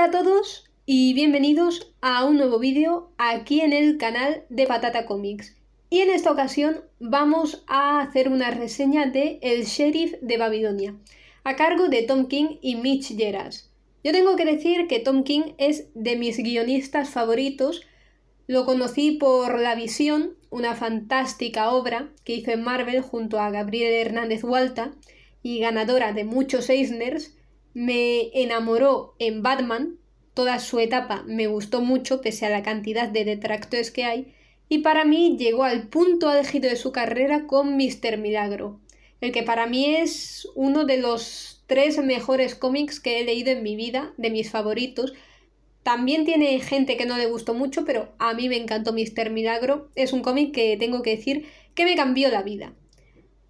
Hola a todos y bienvenidos a un nuevo vídeo aquí en el canal de Patata Comics. Y en esta ocasión vamos a hacer una reseña de El Sheriff de Babilonia, a cargo de Tom King y Mitch Geras. Yo tengo que decir que Tom King es de mis guionistas favoritos. Lo conocí por La Visión, una fantástica obra que hizo en Marvel junto a Gabriel Hernández Hualta y ganadora de muchos Eisners me enamoró en Batman, toda su etapa me gustó mucho pese a la cantidad de detractores que hay, y para mí llegó al punto elegido de su carrera con Mister Milagro, el que para mí es uno de los tres mejores cómics que he leído en mi vida, de mis favoritos. También tiene gente que no le gustó mucho, pero a mí me encantó Mister Milagro. Es un cómic que tengo que decir que me cambió la vida.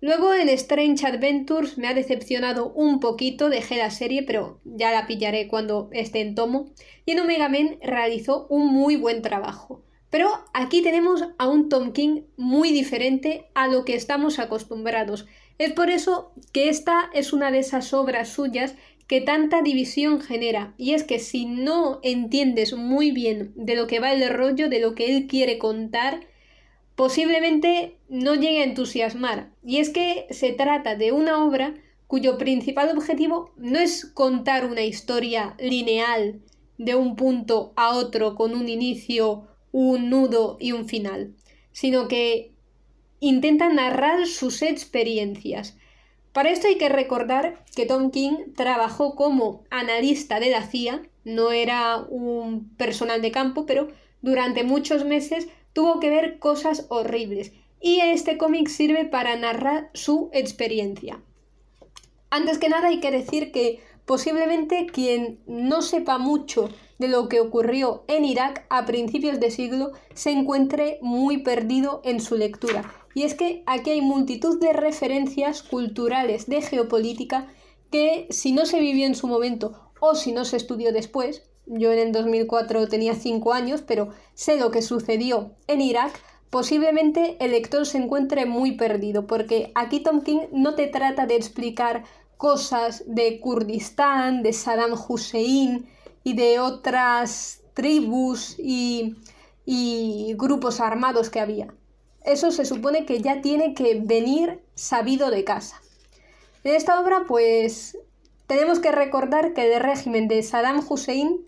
Luego en Strange Adventures me ha decepcionado un poquito, dejé la serie, pero ya la pillaré cuando esté en tomo. Y en Omega realizó un muy buen trabajo. Pero aquí tenemos a un Tom King muy diferente a lo que estamos acostumbrados. Es por eso que esta es una de esas obras suyas que tanta división genera. Y es que si no entiendes muy bien de lo que va el rollo, de lo que él quiere contar, posiblemente no llegue a entusiasmar, y es que se trata de una obra cuyo principal objetivo no es contar una historia lineal de un punto a otro con un inicio, un nudo y un final, sino que intenta narrar sus experiencias. Para esto hay que recordar que Tom King trabajó como analista de la CIA, no era un personal de campo, pero durante muchos meses tuvo que ver cosas horribles y este cómic sirve para narrar su experiencia. Antes que nada hay que decir que posiblemente quien no sepa mucho de lo que ocurrió en Irak a principios de siglo se encuentre muy perdido en su lectura. Y es que aquí hay multitud de referencias culturales de geopolítica que si no se vivió en su momento o si no se estudió después, yo en el 2004 tenía 5 años, pero sé lo que sucedió en Irak. Posiblemente el lector se encuentre muy perdido, porque aquí Tom King no te trata de explicar cosas de Kurdistán, de Saddam Hussein y de otras tribus y, y grupos armados que había. Eso se supone que ya tiene que venir sabido de casa. En esta obra, pues, tenemos que recordar que el régimen de Saddam Hussein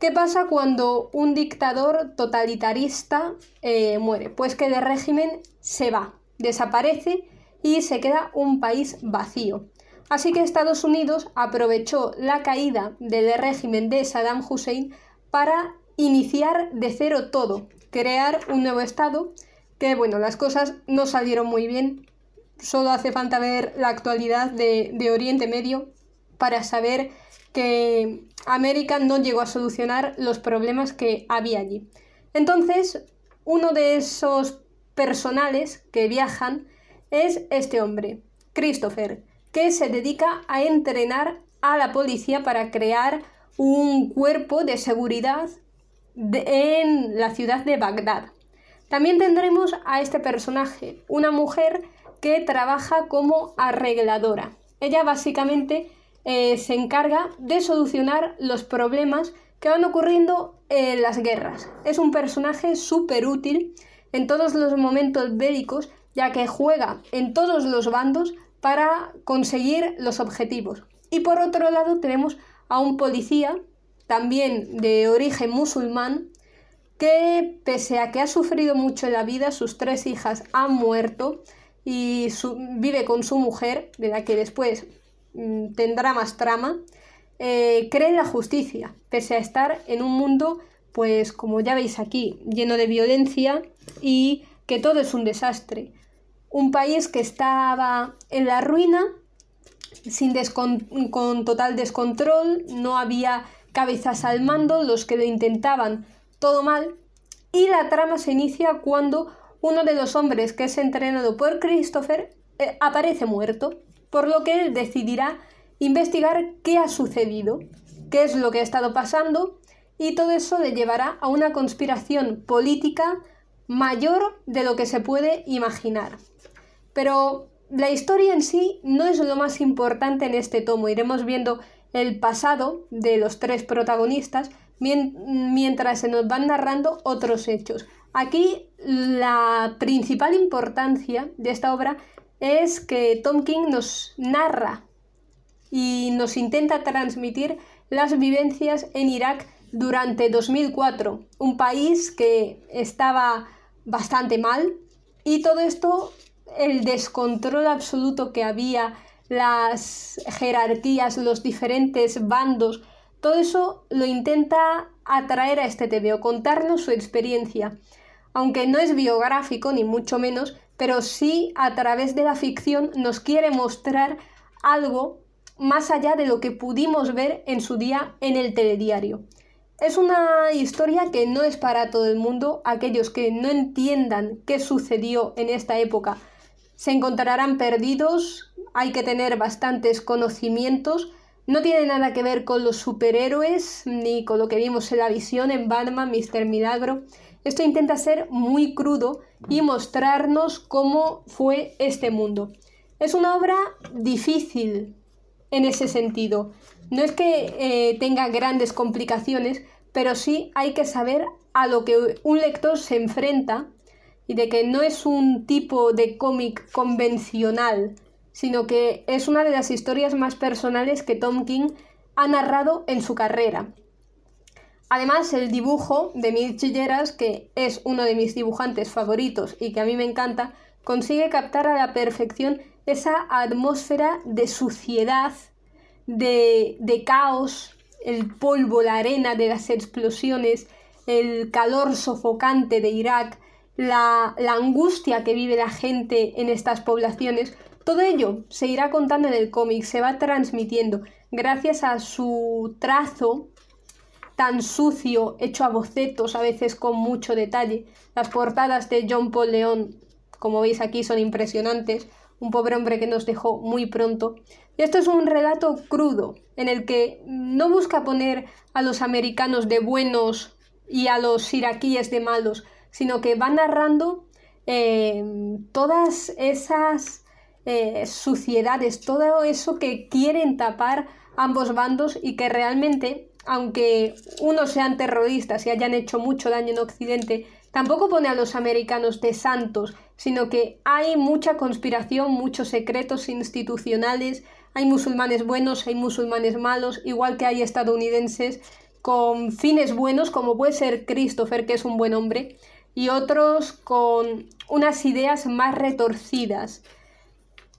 ¿Qué pasa cuando un dictador totalitarista eh, muere? Pues que el régimen se va, desaparece y se queda un país vacío. Así que Estados Unidos aprovechó la caída del régimen de Saddam Hussein para iniciar de cero todo, crear un nuevo Estado, que bueno, las cosas no salieron muy bien, solo hace falta ver la actualidad de Oriente Medio para saber que América no llegó a solucionar los problemas que había allí. Entonces, uno de esos personales que viajan es este hombre, Christopher, que se dedica a entrenar a la policía para crear un cuerpo de seguridad en la ciudad de Bagdad. También tendremos a este personaje, una mujer que trabaja como arregladora. Ella básicamente eh, se encarga de solucionar los problemas que van ocurriendo en las guerras. Es un personaje súper útil en todos los momentos bélicos, ya que juega en todos los bandos para conseguir los objetivos. Y por otro lado tenemos a un policía, también de origen musulmán, que pese a que ha sufrido mucho en la vida, sus tres hijas han muerto y vive con su mujer, de la que después Mm, tendrá más trama, eh, cree en la justicia, pese a estar en un mundo, pues como ya veis aquí, lleno de violencia y que todo es un desastre. Un país que estaba en la ruina, sin con total descontrol, no había cabezas al mando, los que lo intentaban, todo mal. Y la trama se inicia cuando uno de los hombres que es entrenado por Christopher eh, aparece muerto por lo que él decidirá investigar qué ha sucedido, qué es lo que ha estado pasando, y todo eso le llevará a una conspiración política mayor de lo que se puede imaginar. Pero la historia en sí no es lo más importante en este tomo, iremos viendo el pasado de los tres protagonistas mientras se nos van narrando otros hechos. Aquí la principal importancia de esta obra es que Tom King nos narra y nos intenta transmitir las vivencias en Irak durante 2004, un país que estaba bastante mal y todo esto, el descontrol absoluto que había, las jerarquías, los diferentes bandos, todo eso lo intenta atraer a este TVO, contarnos su experiencia. Aunque no es biográfico, ni mucho menos, pero sí a través de la ficción nos quiere mostrar algo más allá de lo que pudimos ver en su día en el telediario. Es una historia que no es para todo el mundo, aquellos que no entiendan qué sucedió en esta época se encontrarán perdidos, hay que tener bastantes conocimientos, no tiene nada que ver con los superhéroes ni con lo que vimos en la visión en Batman, Mister Milagro. Esto intenta ser muy crudo y mm. mostrarnos cómo fue este mundo. Es una obra difícil en ese sentido. No es que eh, tenga grandes complicaciones, pero sí hay que saber a lo que un lector se enfrenta y de que no es un tipo de cómic convencional sino que es una de las historias más personales que Tom King ha narrado en su carrera. Además, el dibujo de Mitch Lleras, que es uno de mis dibujantes favoritos y que a mí me encanta, consigue captar a la perfección esa atmósfera de suciedad, de, caos, el polvo, la arena de las explosiones, el calor sofocante de Irak, la angustia que vive la gente en estas poblaciones, todo ello se irá contando en el cómic, se va transmitiendo gracias a su trazo tan sucio, hecho a bocetos, a veces con mucho detalle. Las portadas de John Paul León, como veis aquí, son impresionantes. Un pobre hombre que nos dejó muy pronto. Y esto es un relato crudo, en el que no busca poner a los americanos de buenos y a los iraquíes de malos, sino que va narrando eh, todas esas eh, suciedades, todo eso que quieren tapar ambos bandos y que realmente, aunque unos sean terroristas y hayan hecho mucho daño en Occidente, tampoco pone a los americanos de santos, sino que hay mucha conspiración, muchos secretos institucionales, hay musulmanes buenos, hay musulmanes malos, igual que hay estadounidenses con fines buenos, como puede ser Christopher, que es un buen hombre, y otros con unas ideas más retorcidas.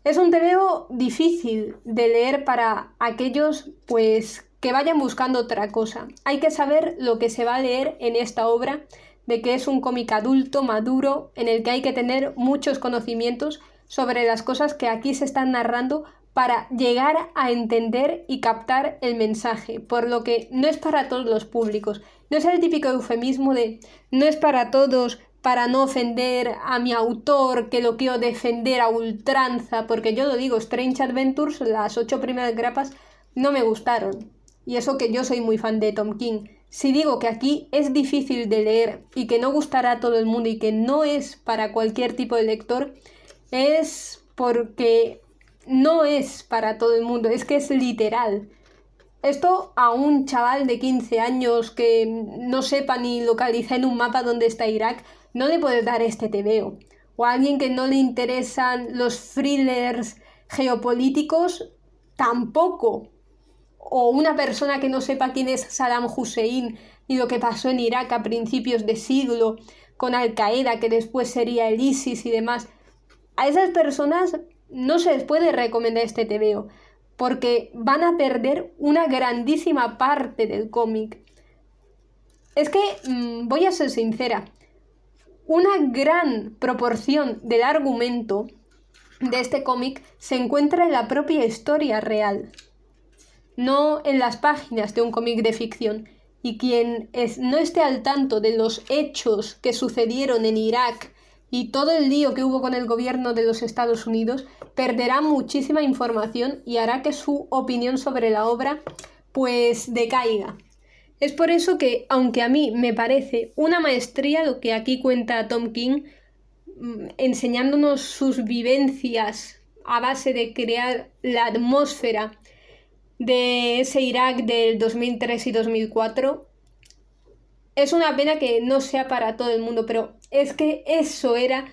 Es un tebeo difícil de leer para aquellos pues que vayan buscando otra cosa. Hay que saber lo que se va a leer en esta obra, de que es un cómic adulto, maduro, en el que hay que tener muchos conocimientos sobre las cosas que aquí se están narrando para llegar a entender y captar el mensaje, por lo que no es para todos los públicos. No es el típico eufemismo de no es para todos, para no ofender a mi autor, que lo quiero defender a ultranza, porque yo lo digo, Strange Adventures, las ocho primeras grapas no me gustaron. Y eso que yo soy muy fan de Tom King. Si digo que aquí es difícil de leer y que no gustará a todo el mundo y que no es para cualquier tipo de lector, es porque no es para todo el mundo, es que es literal. Esto a un chaval de 15 años que no sepa ni localiza en un mapa dónde está Irak, no le puedes dar este TVO. O a alguien que no le interesan los thrillers geopolíticos, tampoco. O una persona que no sepa quién es Saddam Hussein ni lo que pasó en Irak a principios de siglo con Al Qaeda, que después sería el ISIS y demás. A esas personas no se les puede recomendar este TVO, porque van a perder una grandísima parte del cómic. Es que mm, voy a ser sincera, una gran proporción del argumento de este cómic se encuentra en la propia historia real, no en las páginas de un cómic de ficción. Y quien no esté al tanto de los hechos que sucedieron en Irak y todo el lío que hubo con el gobierno de los Estados Unidos, perderá muchísima información y hará que su opinión sobre la obra pues decaiga. Es por eso que, aunque a mí me parece una maestría lo que aquí cuenta Tom King, mm, enseñándonos sus vivencias a base de crear la atmósfera de ese Irak del 2003 y 2004, es una pena que no sea para todo el mundo, pero es que eso era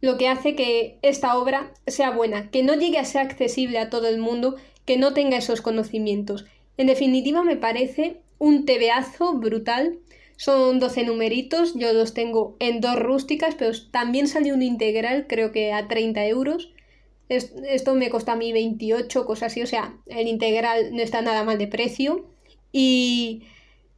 lo que hace que esta obra sea buena, que no llegue a ser accesible a todo el mundo, que no tenga esos conocimientos. En definitiva, me parece un tebeazo brutal. Son 12 numeritos, yo los tengo en dos rústicas, pero también salió un integral, creo que a 30 euros. Esto me costó a mí 28, cosas así, o sea, el integral no está nada mal de precio. Y,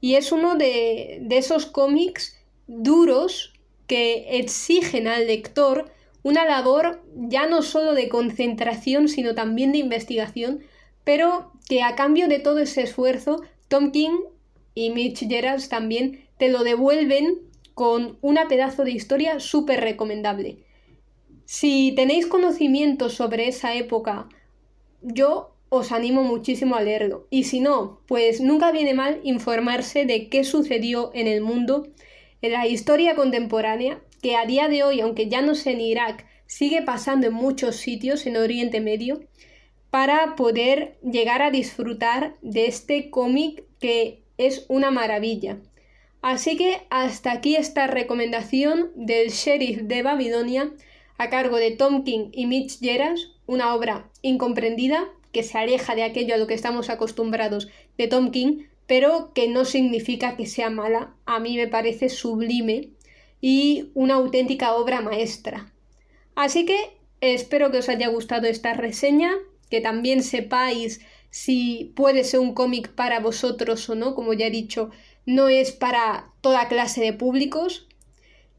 es uno de, de esos cómics duros que exigen al lector una labor ya no solo de concentración, sino también de investigación, pero que a cambio de todo ese esfuerzo, Tom King y Mitch también te lo devuelven con una pedazo de historia súper recomendable. Si tenéis conocimiento sobre esa época, yo os animo muchísimo a leerlo. Y si no, pues nunca viene mal informarse de qué sucedió en el mundo, en la historia contemporánea, que a día de hoy, aunque ya no sea en Irak, sigue pasando en muchos sitios en Oriente Medio, para poder llegar a disfrutar de este cómic que es una maravilla. Así que hasta aquí esta recomendación del Sheriff de Babilonia a cargo de Tom King y Mitch Geras, una obra incomprendida que se aleja de aquello a lo que estamos acostumbrados de Tom King, pero que no significa que sea mala. A mí me parece sublime y una auténtica obra maestra. Así que espero que os haya gustado esta reseña, que también sepáis si puede ser un cómic para vosotros o no, como ya he dicho, no es para toda clase de públicos.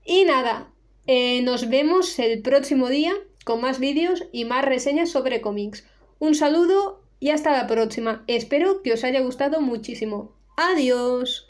Y nada, eh, nos vemos el próximo día con más vídeos y más reseñas sobre cómics. Un saludo y hasta la próxima. Espero que os haya gustado muchísimo. Adiós.